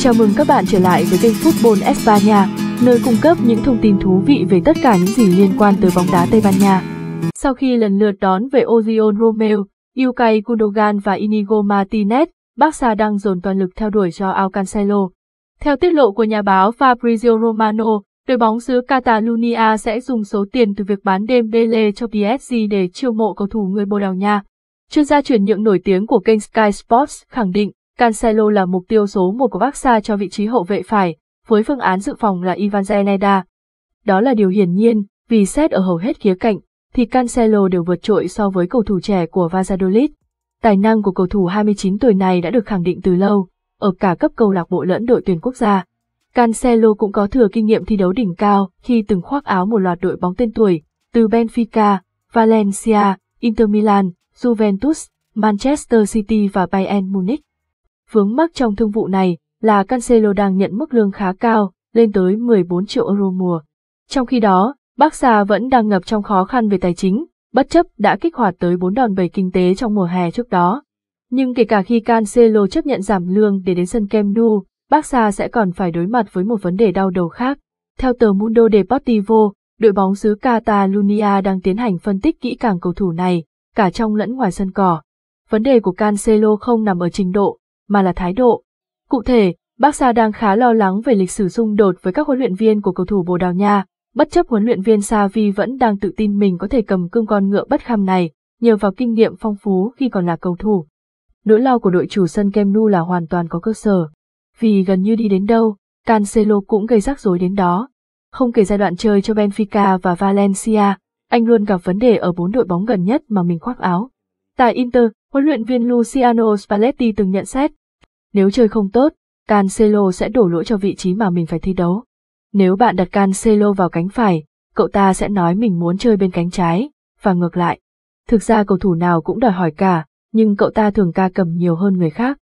Chào mừng các bạn trở lại với kênh Football España, nơi cung cấp những thông tin thú vị về tất cả những gì liên quan tới bóng đá Tây Ban Nha. Sau khi lần lượt đón về Odion Romeo, Ilkay Gundogan và Inigo Martinez, Barca đang dồn toàn lực theo đuổi cho Al Theo tiết lộ của nhà báo Fabrizio Romano, đội bóng xứ Catalunya sẽ dùng số tiền từ việc bán Dembele cho PSG để chiêu mộ cầu thủ người Bồ Đào Nha. Chuyên gia chuyển nhượng nổi tiếng của kênh Sky Sports khẳng định, Cancelo là mục tiêu số một của Barca cho vị trí hậu vệ phải, với phương án dự phòng là Ivan Zeneda. Đó là điều hiển nhiên, vì xét ở hầu hết khía cạnh, thì Cancelo đều vượt trội so với cầu thủ trẻ của Valladolid. Tài năng của cầu thủ 29 tuổi này đã được khẳng định từ lâu, ở cả cấp câu lạc bộ lẫn đội tuyển quốc gia. Cancelo cũng có thừa kinh nghiệm thi đấu đỉnh cao khi từng khoác áo một loạt đội bóng tên tuổi, từ Benfica, Valencia, Inter Milan, Juventus, Manchester City và Bayern Munich. Vướng mắc trong thương vụ này là Cancelo đang nhận mức lương khá cao, lên tới 14 triệu euro mùa. Trong khi đó, Barca vẫn đang ngập trong khó khăn về tài chính, bất chấp đã kích hoạt tới 4 đòn bẩy kinh tế trong mùa hè trước đó. Nhưng kể cả khi Cancelo chấp nhận giảm lương để đến sân Camp Nou, Barca sẽ còn phải đối mặt với một vấn đề đau đầu khác. Theo tờ Mundo Deportivo, đội bóng xứ Catalunya đang tiến hành phân tích kỹ càng cầu thủ này, cả trong lẫn ngoài sân cỏ. Vấn đề của Cancelo không nằm ở trình độ, mà là thái độ. Cụ thể, Barca đang khá lo lắng về lịch sử xung đột với các huấn luyện viên của cầu thủ Bồ Đào Nha, bất chấp huấn luyện viên Xavi vẫn đang tự tin mình có thể cầm cương con ngựa bất kham này, nhờ vào kinh nghiệm phong phú khi còn là cầu thủ. Nỗi lo của đội chủ sân Camp Nou là hoàn toàn có cơ sở, vì gần như đi đến đâu, Cancelo cũng gây rắc rối đến đó. Không kể giai đoạn chơi cho Benfica và Valencia, anh luôn gặp vấn đề ở bốn đội bóng gần nhất mà mình khoác áo. Tại Inter, huấn luyện viên Luciano Spalletti từng nhận xét, nếu chơi không tốt, Cancelo sẽ đổ lỗi cho vị trí mà mình phải thi đấu. Nếu bạn đặt Cancelo vào cánh phải, cậu ta sẽ nói mình muốn chơi bên cánh trái, và ngược lại. Thực ra cầu thủ nào cũng đòi hỏi cả, nhưng cậu ta thường ca cầm nhiều hơn người khác.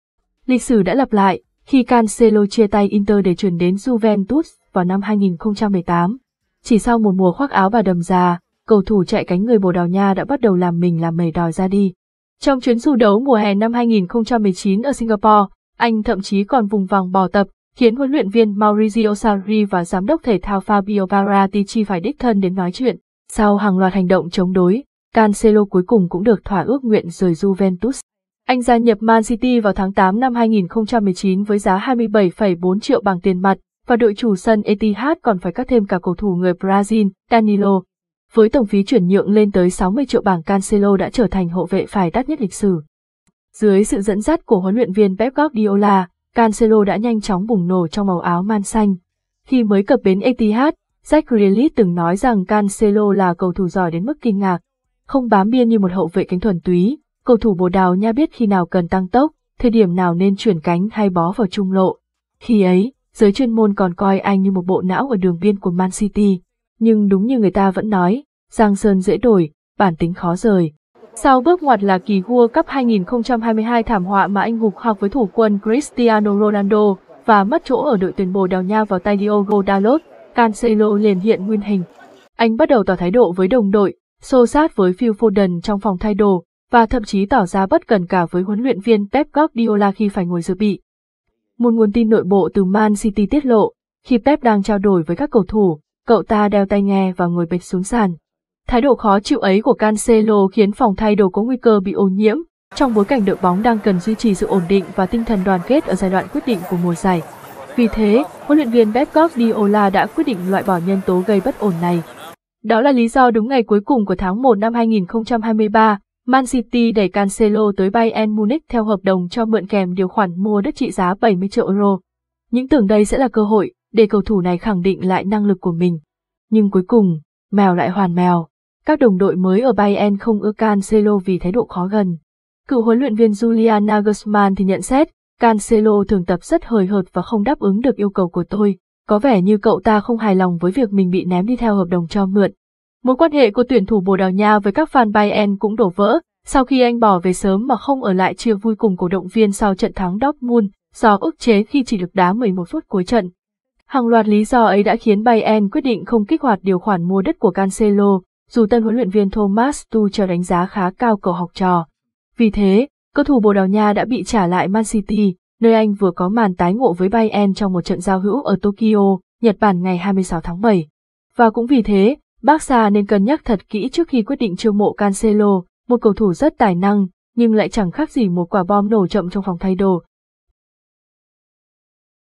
Lịch sử đã lặp lại, khi Cancelo chia tay Inter để chuyển đến Juventus vào năm 2018. Chỉ sau một mùa khoác áo bà đầm già, cầu thủ chạy cánh người Bồ Đào Nha đã bắt đầu làm mình làm mẩy đòi ra đi. Trong chuyến du đấu mùa hè năm 2019 ở Singapore, anh thậm chí còn vùng vòng bò tập, khiến huấn luyện viên Maurizio Sarri và giám đốc thể thao Fabio Baratici phải đích thân đến nói chuyện. Sau hàng loạt hành động chống đối, Cancelo cuối cùng cũng được thỏa ước nguyện rời Juventus. Anh gia nhập Man City vào tháng 8 năm 2019 với giá 27,4 triệu bảng tiền mặt và đội chủ sân Etihad còn phải cắt thêm cả cầu thủ người Brazil Danilo với tổng phí chuyển nhượng lên tới 60 triệu bảng Cancelo đã trở thành hậu vệ phải đắt nhất lịch sử. Dưới sự dẫn dắt của huấn luyện viên Pep Guardiola, Cancelo đã nhanh chóng bùng nổ trong màu áo man xanh. Khi mới cập bến Etihad, Jack Grealish từng nói rằng Cancelo là cầu thủ giỏi đến mức kinh ngạc. Không bám biên như một hậu vệ cánh thuần túy, cầu thủ Bồ Đào Nha biết khi nào cần tăng tốc, thời điểm nào nên chuyển cánh hay bó vào trung lộ. Khi ấy, giới chuyên môn còn coi anh như một bộ não ở đường biên của Man City nhưng đúng như người ta vẫn nói, Giang Sơn dễ đổi, bản tính khó rời. Sau bước ngoặt là kỳ World cấp 2022 thảm họa mà anh hụt học với thủ quân Cristiano Ronaldo và mất chỗ ở đội tuyển Bồ Đào Nha vào tay Diogo Dalot, Cancelo liền hiện nguyên hình. Anh bắt đầu tỏ thái độ với đồng đội, xô sát với Phil Foden trong phòng thay đồ và thậm chí tỏ ra bất cần cả với huấn luyện viên Pep Guardiola khi phải ngồi dự bị. Một nguồn tin nội bộ từ Man City tiết lộ, khi Pep đang trao đổi với các cầu thủ, cậu ta đeo tai nghe và ngồi bệt xuống sàn. Thái độ khó chịu ấy của Cancelo khiến phòng thay đồ có nguy cơ bị ô nhiễm, trong bối cảnh đội bóng đang cần duy trì sự ổn định và tinh thần đoàn kết ở giai đoạn quyết định của mùa giải. Vì thế, huấn luyện viên Pep Guardiola đã quyết định loại bỏ nhân tố gây bất ổn này. Đó là lý do đúng ngày cuối cùng của tháng 1 năm 2023, Man City đẩy Cancelo tới Bayern Munich theo hợp đồng cho mượn kèm điều khoản mua đất trị giá 70 triệu euro. Những tưởng đây sẽ là cơ hội, để cầu thủ này khẳng định lại năng lực của mình. Nhưng cuối cùng, mèo lại hoàn mèo. Các đồng đội mới ở Bayern không ưa Cancelo vì thái độ khó gần. Cựu huấn luyện viên Julian Nagelsmann thì nhận xét, Cancelo thường tập rất hời hợt và không đáp ứng được yêu cầu của tôi. Có vẻ như cậu ta không hài lòng với việc mình bị ném đi theo hợp đồng cho mượn. Mối quan hệ của tuyển thủ Bồ Đào Nha với các fan Bayern cũng đổ vỡ, sau khi anh bỏ về sớm mà không ở lại chia vui cùng cổ động viên sau trận thắng Dortmund do ức chế khi chỉ được đá 11 phút cuối trận. Hàng loạt lý do ấy đã khiến Bayern quyết định không kích hoạt điều khoản mua đất của Cancelo, dù tân huấn luyện viên Thomas Tuchel đánh giá khá cao cầu học trò. Vì thế, cầu thủ Bồ Đào Nha đã bị trả lại Man City, nơi anh vừa có màn tái ngộ với Bayern trong một trận giao hữu ở Tokyo, Nhật Bản ngày 26 tháng 7. Và cũng vì thế, Barca nên cân nhắc thật kỹ trước khi quyết định chiêu mộ Cancelo, một cầu thủ rất tài năng, nhưng lại chẳng khác gì một quả bom nổ chậm trong phòng thay đồ,